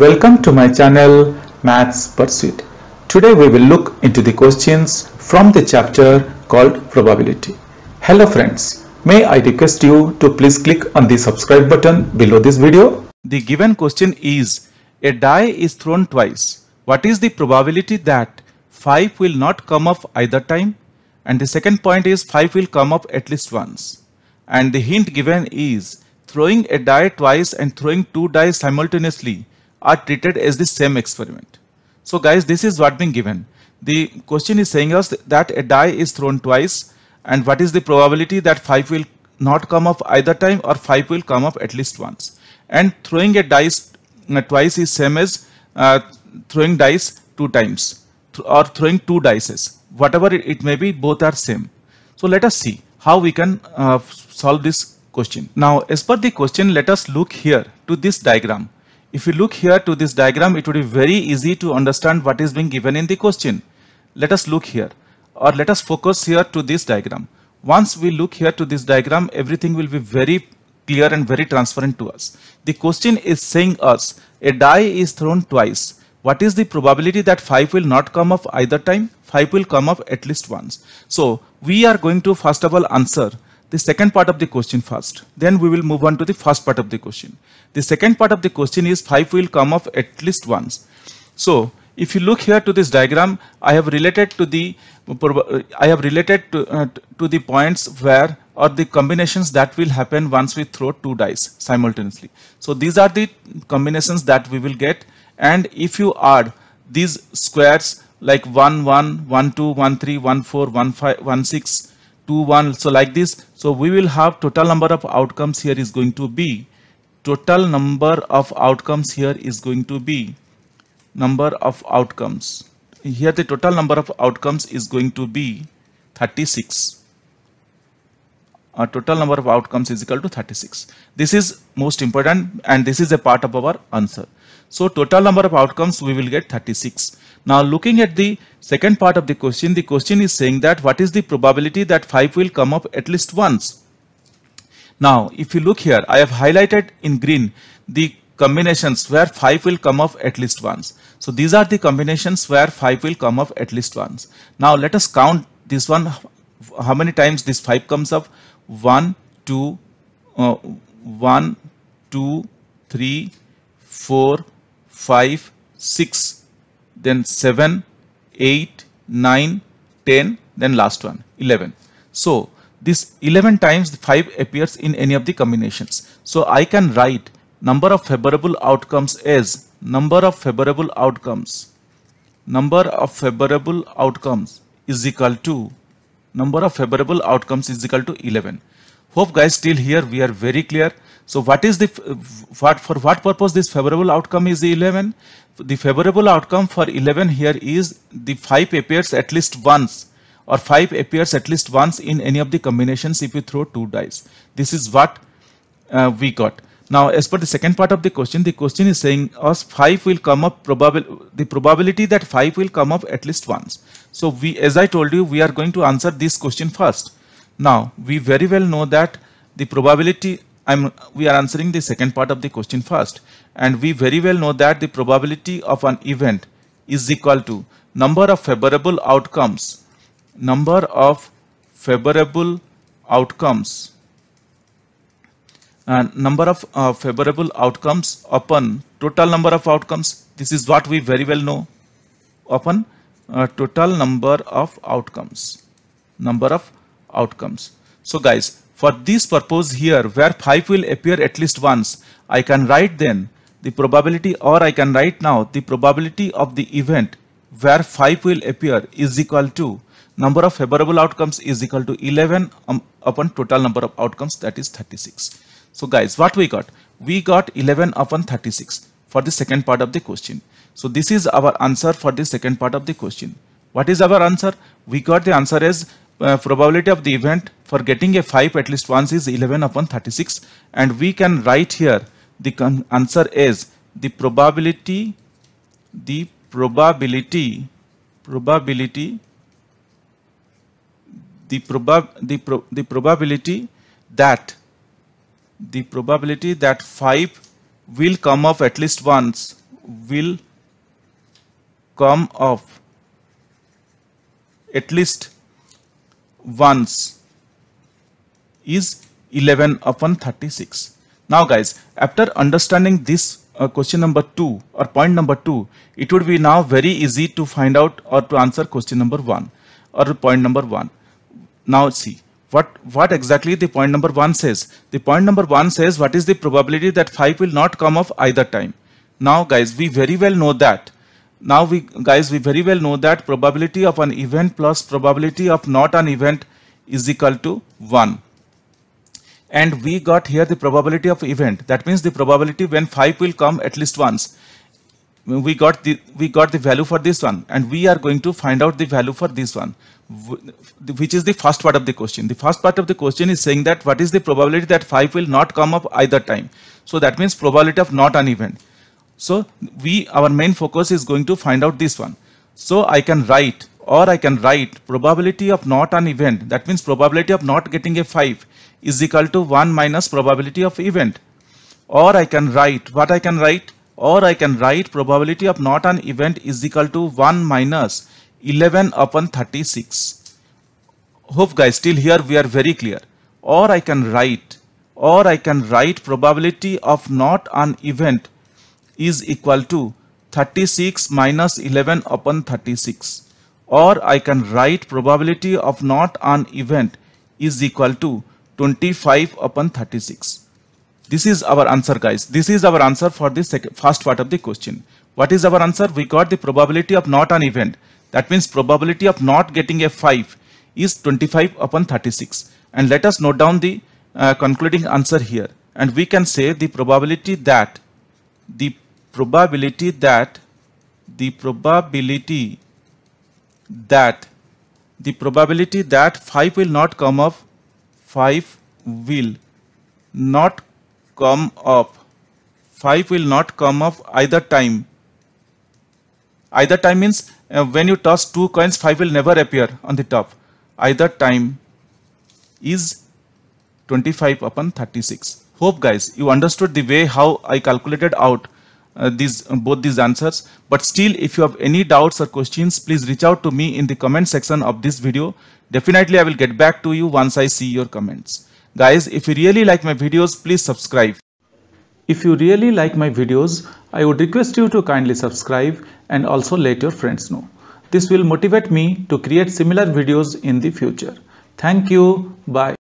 Welcome to my channel Maths Pursuit. Today we will look into the questions from the chapter called probability. Hello friends, may I request you to please click on the subscribe button below this video. The given question is a die is thrown twice. What is the probability that 5 will not come up either time? And the second point is 5 will come up at least once. And the hint given is throwing a die twice and throwing two dice simultaneously are treated as the same experiment. So guys, this is what being given. The question is saying us that a die is thrown twice and what is the probability that 5 will not come up either time or 5 will come up at least once. And throwing a dice uh, twice is same as uh, throwing dice two times or throwing two dices. Whatever it may be, both are same. So let us see how we can uh, solve this question. Now as per the question, let us look here to this diagram. If you look here to this diagram, it would be very easy to understand what is being given in the question. Let us look here or let us focus here to this diagram. Once we look here to this diagram, everything will be very clear and very transparent to us. The question is saying us a die is thrown twice. What is the probability that 5 will not come up either time? 5 will come up at least once. So we are going to first of all answer the second part of the question first. Then we will move on to the first part of the question. The second part of the question is 5 will come up at least once. So if you look here to this diagram, I have related to the I have related to, uh, to the points where or the combinations that will happen once we throw two dice simultaneously. So these are the combinations that we will get and if you add these squares like 1 1 1 2 1 3 1 4 1 5 1 6 2 1 so like this so we will have total number of outcomes here is going to be total number of outcomes here is going to be number of outcomes here the total number of outcomes is going to be 36 uh, total number of outcomes is equal to 36. This is most important and this is a part of our answer. So total number of outcomes we will get 36. Now looking at the second part of the question, the question is saying that what is the probability that 5 will come up at least once. Now if you look here, I have highlighted in green the combinations where 5 will come up at least once. So these are the combinations where 5 will come up at least once. Now let us count this one, how many times this 5 comes up, 1, 2, uh, 1, 2, 3, 4, 5, 6, then 7, 8, 9, 10, then last one 11. So this 11 times 5 appears in any of the combinations. So I can write number of favorable outcomes as number of favorable outcomes number of favorable outcomes is equal to number of favorable outcomes is equal to 11 hope guys still here we are very clear so what is the what for what purpose this favorable outcome is 11 the favorable outcome for 11 here is the 5 appears at least once or 5 appears at least once in any of the combinations if you throw two dice this is what uh, we got now, as per the second part of the question, the question is saying us 5 will come up probable the probability that 5 will come up at least once. So we as I told you, we are going to answer this question first. Now, we very well know that the probability I'm we are answering the second part of the question first and we very well know that the probability of an event is equal to number of favorable outcomes number of favorable outcomes and number of uh, favorable outcomes upon total number of outcomes. This is what we very well know upon uh, total number of outcomes, number of outcomes. So guys, for this purpose here, where 5 will appear at least once, I can write then the probability or I can write now the probability of the event where 5 will appear is equal to number of favorable outcomes is equal to 11 um, upon total number of outcomes that is 36. So guys, what we got? We got 11 upon 36 for the second part of the question. So this is our answer for the second part of the question. What is our answer? We got the answer as uh, probability of the event for getting a 5 at least once is 11 upon 36 and we can write here the answer is the probability the probability probability the, probab, the, pro the probability that the probability that 5 will come up at least once will come up at least once is 11 upon 36. Now guys, after understanding this uh, question number 2 or point number 2, it would be now very easy to find out or to answer question number 1 or point number 1. Now see, what what exactly the point number 1 says the point number 1 says what is the probability that 5 will not come up either time now guys we very well know that now we guys we very well know that probability of an event plus probability of not an event is equal to 1 and we got here the probability of event that means the probability when 5 will come at least once we got the we got the value for this one and we are going to find out the value for this one which is the first part of the question the first part of the question is saying that what is the probability that 5 will not come up either time so that means probability of not an event so we our main focus is going to find out this one so i can write or i can write probability of not an event that means probability of not getting a 5 is equal to 1 minus probability of event or i can write what i can write or I can write probability of not an event is equal to 1 minus 11 upon 36. Hope guys still here we are very clear or I can write or I can write probability of not an event is equal to 36 minus 11 upon 36 or I can write probability of not an event is equal to 25 upon 36. This is our answer guys. This is our answer for this first part of the question. What is our answer? We got the probability of not an event. That means probability of not getting a 5 is 25 upon 36. And let us note down the uh, concluding answer here. And we can say the probability that the probability that the probability that the probability that 5 will not come up 5 will not come up. 5 will not come up either time. Either time means uh, when you toss 2 coins 5 will never appear on the top. Either time is 25 upon 36. Hope guys you understood the way how I calculated out uh, these both these answers but still if you have any doubts or questions please reach out to me in the comment section of this video definitely i will get back to you once i see your comments Guys, if you really like my videos, please subscribe. If you really like my videos, I would request you to kindly subscribe and also let your friends know. This will motivate me to create similar videos in the future. Thank you. Bye.